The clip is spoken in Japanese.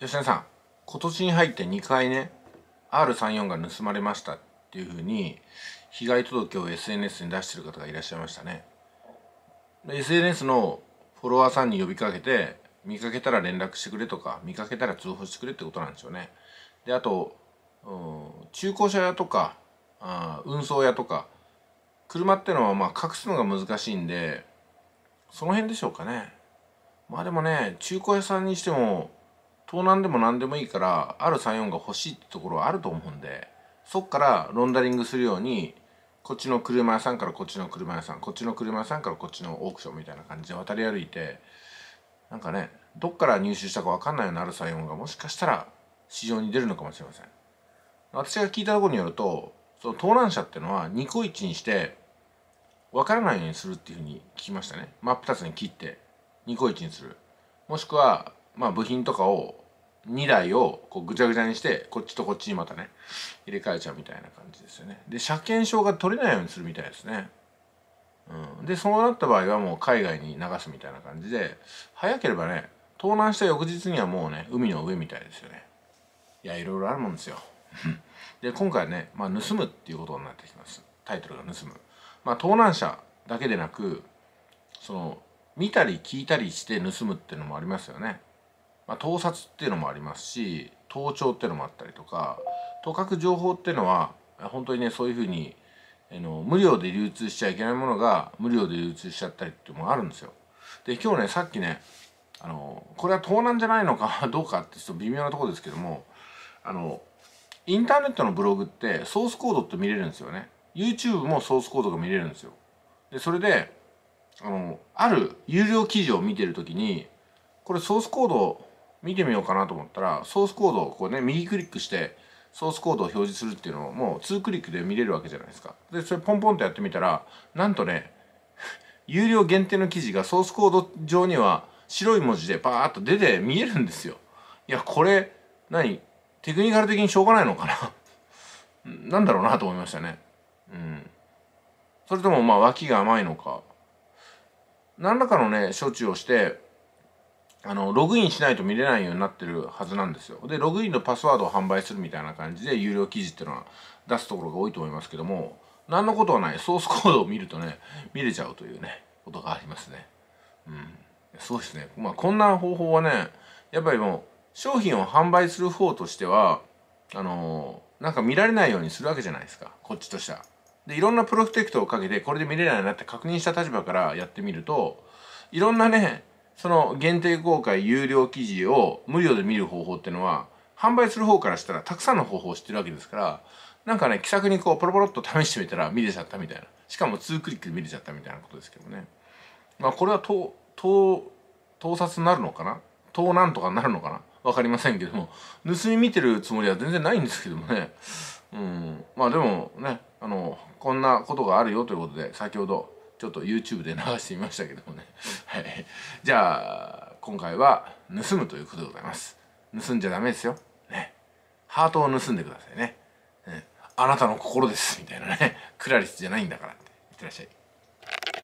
吉田さん今年に入って2回ね R34 が盗まれましたっていうふうに被害届を SNS に出してる方がいらっしゃいましたね SNS のフォロワーさんに呼びかけて見かけたら連絡してくれとか見かけたら通報してくれってことなんですよねであと中古車屋とかあ運送屋とか車ってのはまあ隠すのが難しいんでその辺でしょうかねまあでもね中古屋さんにしても盗難でも何でもいいから R34 が欲しいってところはあると思うんでそっからロンダリングするようにこっちの車屋さんからこっちの車屋さんこっちの車屋さんからこっちのオークションみたいな感じで渡り歩いてなんかねどっから入手したか分かんないような R34 がもしかしたら市場に出るのかもしれません私が聞いたところによるとその盗難車ってのはニコイチにして分からないようにするっていうふうに聞きましたね真っ二つに切ってニコイチにするもしくはまあ、部品とかを2台をこうぐちゃぐちゃにしてこっちとこっちにまたね入れ替えちゃうみたいな感じですよねで車検証が取れないようにするみたいですね、うん、でそうなった場合はもう海外に流すみたいな感じで早ければね盗難した翌日にはもうね海の上みたいですよねいやいろいろあるもんですよ で今回ね、まあ、盗むっていうことになってきますタイトルが盗むまあ盗難車だけでなくその見たり聞いたりして盗むっていうのもありますよねまあ、盗撮っていうのもありますし盗聴っていうのもあったりとかとかく情報っていうのは本当にねそういうふうにあの無料で流通しちゃいけないものが無料で流通しちゃったりっていうのもあるんですよ。で今日ねさっきねあのこれは盗難じゃないのか どうかってちょっと微妙なとこですけどもあのインターネットのブログってソースコードって見れるんですよね。YouTube もソースコードが見れるんですよ。でそれであのある有料記事を見てる時にこれソースコード見てみようかなと思ったらソースコードをこうね右クリックしてソースコードを表示するっていうのをもう2クリックで見れるわけじゃないですかでそれポンポンとやってみたらなんとね 有料限定の記事がソースコード上には白い文字でパーッと出て見えるんですよいやこれ何テクニカル的にしょうがないのかな なんだろうなと思いましたねうんそれともまあ脇が甘いのか何らかのね処置をしてあの、ログインしないと見れないようになってるはずなんですよ。で、ログインのパスワードを販売するみたいな感じで、有料記事っていうのは出すところが多いと思いますけども、何のことはない。ソースコードを見るとね、見れちゃうというね、ことがありますね。うん。そうですね。まあ、こんな方法はね、やっぱりもう、商品を販売する方としては、あのー、なんか見られないようにするわけじゃないですか。こっちとしては。で、いろんなプロテクトをかけて、これで見れないなって確認した立場からやってみると、いろんなね、その限定公開有料記事を無料で見る方法っていうのは販売する方からしたらたくさんの方法を知ってるわけですからなんかね気さくにこうポロポロっと試してみたら見れちゃったみたいなしかも2クリックで見れちゃったみたいなことですけどねまあこれは盗盗盗撮になるのかな盗なんとかになるのかなわかりませんけども盗み見てるつもりは全然ないんですけどもねうんまあでもねあのこんなことがあるよということで先ほどちょっと YouTube で流してみましたけどもね はい、じゃあ今回は盗むということでございます盗んじゃダメですよ、ね、ハートを盗んでくださいね、ね、あなたの心ですみたいなねクラリスじゃないんだからっていってらっしゃい